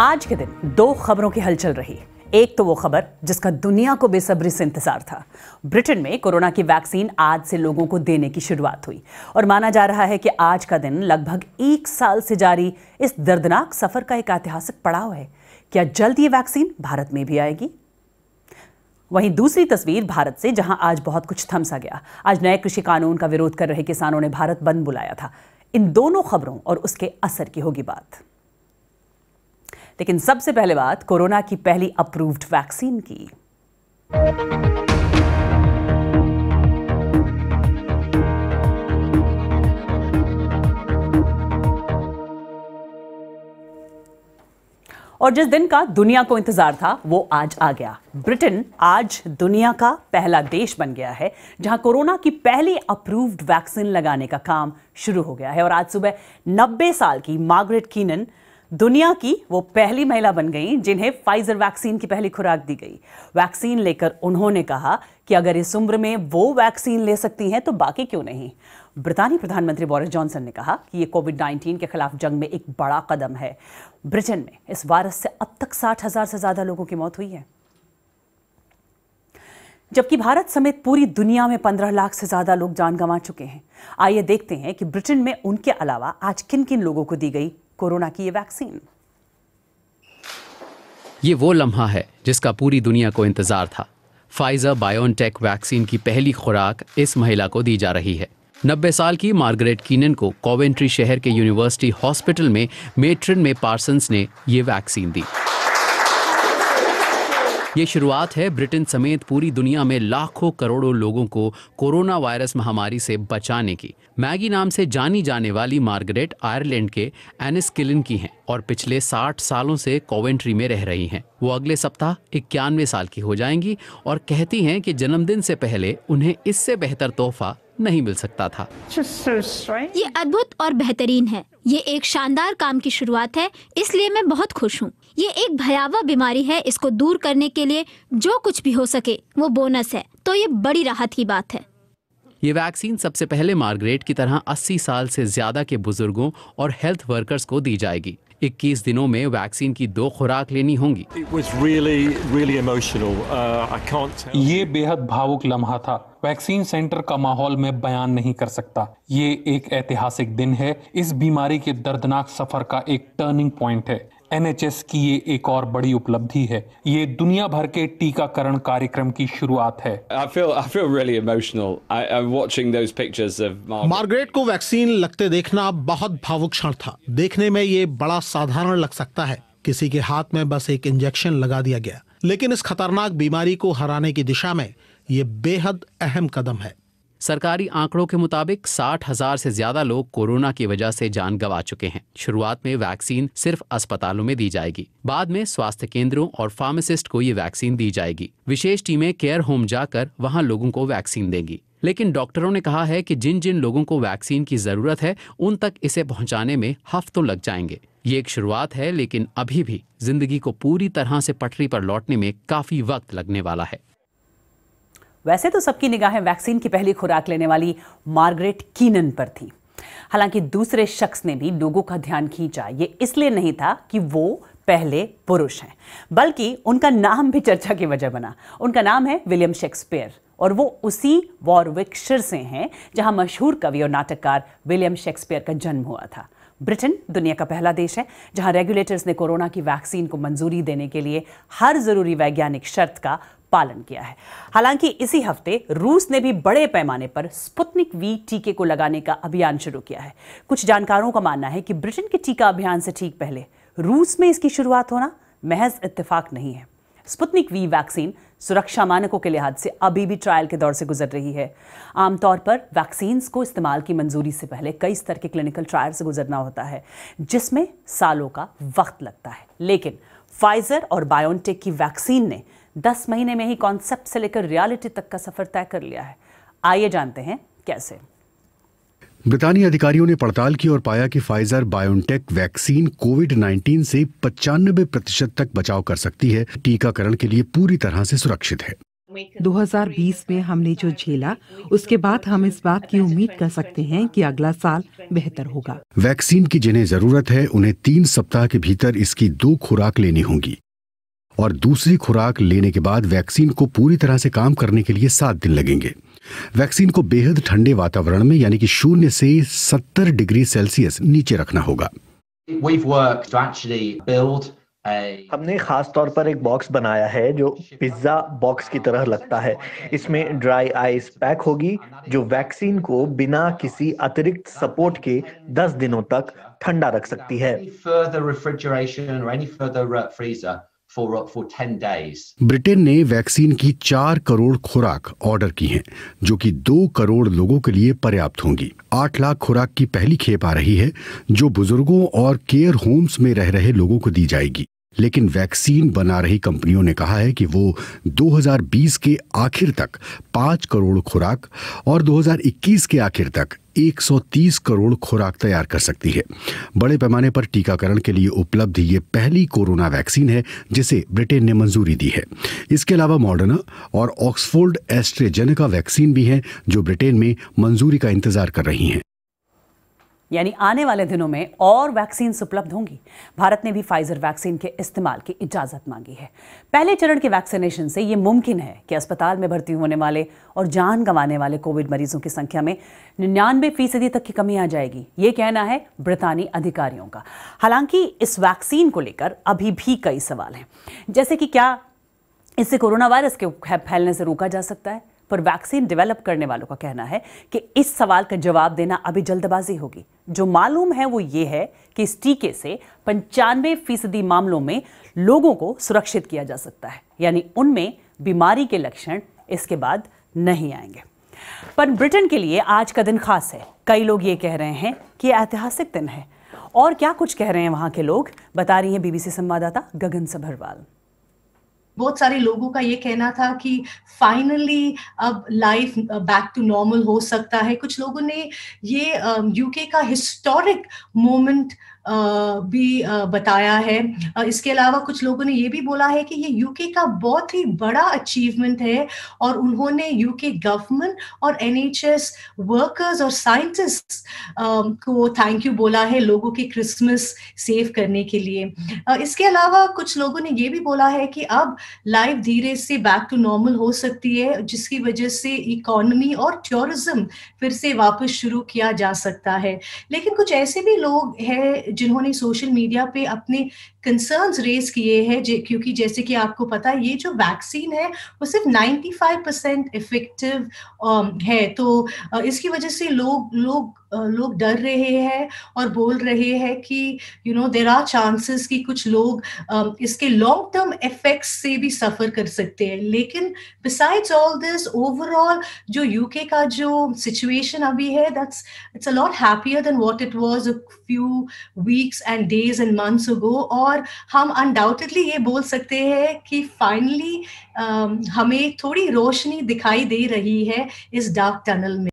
आज के दिन दो खबरों की हलचल रही एक तो वो खबर जिसका दुनिया को बेसब्री से इंतजार था ब्रिटेन में कोरोना की वैक्सीन आज से लोगों को देने की शुरुआत हुई और माना जा रहा है कि आज का दिन लगभग एक साल से जारी इस दर्दनाक सफर का एक ऐतिहासिक पड़ाव है क्या जल्द ये वैक्सीन भारत में भी आएगी वहीं दूसरी तस्वीर भारत से जहां आज बहुत कुछ थमसा गया आज नए कृषि कानून का विरोध कर रहे किसानों ने भारत बंद बुलाया था इन दोनों खबरों और उसके असर की होगी बात लेकिन सबसे पहले बात कोरोना की पहली अप्रूव्ड वैक्सीन की और जिस दिन का दुनिया को इंतजार था वो आज आ गया ब्रिटेन आज दुनिया का पहला देश बन गया है जहां कोरोना की पहली अप्रूव्ड वैक्सीन लगाने का काम शुरू हो गया है और आज सुबह 90 साल की मार्गरेट कीनन दुनिया की वो पहली महिला बन गई जिन्हें फाइजर वैक्सीन की पहली खुराक दी गई वैक्सीन लेकर उन्होंने कहा कि अगर इस उम्र में वो वैक्सीन ले सकती हैं तो बाकी क्यों नहीं ब्रितानी प्रधानमंत्री बोरिस जॉनसन ने कहा कि ये कोविड 19 के खिलाफ जंग में एक बड़ा कदम है ब्रिटेन में इस वायरस से अब तक साठ हजार से ज्यादा लोगों की मौत हुई है जबकि भारत समेत पूरी दुनिया में 15 लाख से ज्यादा लोग जान गंवा चुके हैं आइए देखते हैं कि ब्रिटेन में उनके अलावा आज किन किन लोगों को दी गई कोरोना की ये वैक्सीन ये वो लम्हा है जिसका पूरी दुनिया को इंतजार था फाइजर बायोनटेक वैक्सीन की पहली खुराक इस महिला को दी जा रही है नब्बे साल की मार्गरेट कीनन को कोवेंट्री शहर के यूनिवर्सिटी हॉस्पिटल में मेट्रिन में पार्सन्स ने ये वैक्सीन दी ये शुरुआत है ब्रिटेन समेत पूरी दुनिया में लाखों करोड़ों लोगों को कोरोना वायरस महामारी से बचाने की मैगी नाम से जानी जाने वाली मार्गरेट आयरलैंड के एनिस किलिन की हैं और पिछले 60 सालों से कोवेंट्री में रह रही हैं वो अगले सप्ताह इक्यानवे साल की हो जाएंगी और कहती हैं कि जन्मदिन से पहले उन्हें इससे बेहतर तोहफा नहीं मिल सकता था ये अद्भुत और बेहतरीन है ये एक शानदार काम की शुरुआत है इसलिए मैं बहुत खुश हूँ ये एक भयावह बीमारी है इसको दूर करने के लिए जो कुछ भी हो सके वो बोनस है तो ये बड़ी राहत की बात है ये वैक्सीन सबसे पहले मार्गरेट की तरह 80 साल से ज्यादा के बुजुर्गों और हेल्थ वर्कर्स को दी जाएगी 21 दिनों में वैक्सीन की दो खुराक लेनी होंगी really, really uh, ये बेहद भावुक लम्हा था वैक्सीन सेंटर का माहौल में बयान नहीं कर सकता ये एक ऐतिहासिक दिन है इस बीमारी के दर्दनाक सफर का एक टर्निंग पॉइंट है एनएचएस की ये एक और बड़ी उपलब्धि है ये दुनिया भर के टीकाकरण कार्यक्रम की शुरुआत है I feel, I feel really emotional. I, I'm watching those pictures of Margaret को वैक्सीन लगते देखना बहुत भावुक क्षण था देखने में ये बड़ा साधारण लग सकता है किसी के हाथ में बस एक इंजेक्शन लगा दिया गया लेकिन इस खतरनाक बीमारी को हराने की दिशा में ये बेहद अहम कदम है सरकारी आंकड़ों के मुताबिक साठ हजार से ज्यादा लोग कोरोना की वजह से जान गंवा चुके हैं शुरुआत में वैक्सीन सिर्फ अस्पतालों में दी जाएगी बाद में स्वास्थ्य केंद्रों और फार्मासिस्ट को ये वैक्सीन दी जाएगी विशेष टीमें केयर होम जाकर वहाँ लोगों को वैक्सीन देंगी लेकिन डॉक्टरों ने कहा है कि जिन जिन लोगों को वैक्सीन की जरूरत है उन तक इसे पहुंचाने में हफ्तों लग जाएंगे ये एक शुरुआत है लेकिन अभी भी जिंदगी को पूरी तरह से पटरी पर लौटने में काफी वक्त लगने वाला है वैसे तो सबकी निगाहें वैक्सीन की पहली खुराक लेने वाली मार्गरेट कीनन पर थी हालांकि दूसरे शख्स ने भी लोगों का ध्यान खींचा ये इसलिए नहीं था कि वो पहले पुरुष हैं बल्कि उनका नाम भी चर्चा की वजह बना उनका नाम है विलियम शेक्सपियर और वो उसी वॉरविक्शर से हैं जहां मशहूर कवि और नाटककार विलियम शेक्सपियर का जन्म हुआ था ब्रिटेन दुनिया का पहला देश है जहां रेगुलेटर्स ने कोरोना की वैक्सीन को मंजूरी देने के लिए हर जरूरी वैज्ञानिक शर्त का पालन किया है हालांकि इसी हफ्ते रूस ने भी बड़े पैमाने पर स्पुतनिक वी टीके को लगाने का अभियान शुरू किया है कुछ जानकारों का मानना है कि ब्रिटेन के टीका अभियान से ठीक पहले रूस में इसकी शुरुआत होना महज इत्तेफाक नहीं है स्पुतनिक वी वैक्सीन सुरक्षा मानकों के लिहाज से अभी भी ट्रायल के दौर से गुजर रही है आमतौर पर वैक्सीन को इस्तेमाल की मंजूरी से पहले कई स्तर के क्लिनिकल ट्रायल से गुजरना होता है जिसमें सालों का वक्त लगता है लेकिन फाइजर और बायोनटेक की वैक्सीन ने 10 महीने में ही कॉन्सेप्ट से लेकर रियलिटी तक का सफर तय कर लिया है आइए जानते हैं कैसे ब्रितानी अधिकारियों ने पड़ताल की और पाया कि फाइजर बायोटेक वैक्सीन कोविड 19 से पचानबे प्रतिशत तक बचाव कर सकती है टीकाकरण के लिए पूरी तरह से सुरक्षित है 2020 में हमने जो झेला उसके बाद हम इस बात की उम्मीद कर सकते हैं कि अगला साल बेहतर होगा वैक्सीन की जिन्हें जरूरत है उन्हें तीन सप्ताह के भीतर इसकी दो खुराक लेनी होगी और दूसरी खुराक लेने के बाद वैक्सीन को पूरी तरह से काम करने के लिए सात दिन लगेंगे वैक्सीन को बेहद ठंडे वातावरण में यानी कि शून्य से 70 डिग्री सेल्सियस नीचे रखना होगा हमने खास तौर पर एक बॉक्स बनाया है जो पिज्जा बॉक्स की तरह लगता है इसमें ड्राई आइस पैक होगी जो वैक्सीन को बिना किसी अतिरिक्त सपोर्ट के 10 दिनों तक ठंडा रख सकती है Uh, ब्रिटेन ने वैक्सीन की चार करोड़ खुराक ऑर्डर की हैं, जो कि दो करोड़ लोगों के लिए पर्याप्त होंगी आठ लाख खुराक की पहली खेप आ रही है जो बुजुर्गों और केयर होम्स में रह रहे लोगों को दी जाएगी लेकिन वैक्सीन बना रही कंपनियों ने कहा है कि वो 2020 के आखिर तक 5 करोड़ खुराक और 2021 के आखिर तक 130 करोड़ खुराक तैयार कर सकती है बड़े पैमाने पर टीकाकरण के लिए उपलब्ध ये पहली कोरोना वैक्सीन है जिसे ब्रिटेन ने मंजूरी दी है इसके अलावा मॉडर्ना और ऑक्सफोर्ड एस्ट्रेजेनेका वैक्सीन भी हैं जो ब्रिटेन में मंजूरी का इंतजार कर रही हैं यानी आने वाले दिनों में और वैक्सीन उपलब्ध होंगी भारत ने भी फाइजर वैक्सीन के इस्तेमाल की इजाजत मांगी है पहले चरण के वैक्सीनेशन से ये मुमकिन है कि अस्पताल में भर्ती होने वाले और जान गंवाने वाले कोविड मरीजों की संख्या में निन्यानवे फीसदी तक की कमी आ जाएगी ये कहना है ब्रितानी अधिकारियों का हालांकि इस वैक्सीन को लेकर अभी भी कई सवाल हैं जैसे कि क्या इससे कोरोना वायरस के फैलने से रोका जा सकता है पर वैक्सीन डेवलप करने वालों का कहना है कि इस सवाल का जवाब देना अभी जल्दबाजी होगी जो मालूम है वो ये है कि इस टीके से पंचानवे फीसदी मामलों में लोगों को सुरक्षित किया जा सकता है यानी उनमें बीमारी के लक्षण इसके बाद नहीं आएंगे पर ब्रिटेन के लिए आज का दिन खास है कई लोग ये कह रहे हैं कि ऐतिहासिक दिन है और क्या कुछ कह रहे हैं वहां के लोग बता रही हैं बीबीसी संवाददाता गगन सभरवाल बहुत सारे लोगों का ये कहना था कि फाइनली अब लाइफ बैक टू नॉर्मल हो सकता है कुछ लोगों ने ये यूके um, का हिस्टोरिक मोमेंट भी बताया है इसके अलावा कुछ लोगों ने ये भी बोला है कि ये यूके का बहुत ही बड़ा अचीवमेंट है और उन्होंने यूके गवर्नमेंट और एनएचएस वर्कर्स और साइंटिस्ट को थैंक यू बोला है लोगों के क्रिसमस सेव करने के लिए इसके अलावा कुछ लोगों ने ये भी बोला है कि अब लाइफ धीरे से बैक टू नॉर्मल हो सकती है जिसकी वजह से इकॉनमी और टूरिज्म फिर से वापस शुरू किया जा सकता है लेकिन कुछ ऐसे भी लोग हैं जिन्होंने सोशल मीडिया पे अपने कंसर्न्स रेज किए हैं क्योंकि जैसे कि आपको पता है ये जो वैक्सीन है वो सिर्फ 95 परसेंट इफेक्टिव है तो इसकी वजह से लोग लोग लोग डर रहे हैं और बोल रहे हैं कि you know there are chances कि कुछ लोग um, इसके लॉन्ग टर्म इफेक्ट्स से भी सफर कर सकते हैं लेकिन बिसाइड्स ऑल दिस ओवरऑल जो यूके का जो सिचुएशन अभी है that's it's a lot happier than what it was a few weeks and days and months ago और और हम अनडाउटेडली ये बोल सकते हैं कि फाइनली हमें थोड़ी रोशनी दिखाई दे रही है इस डार्क टनल में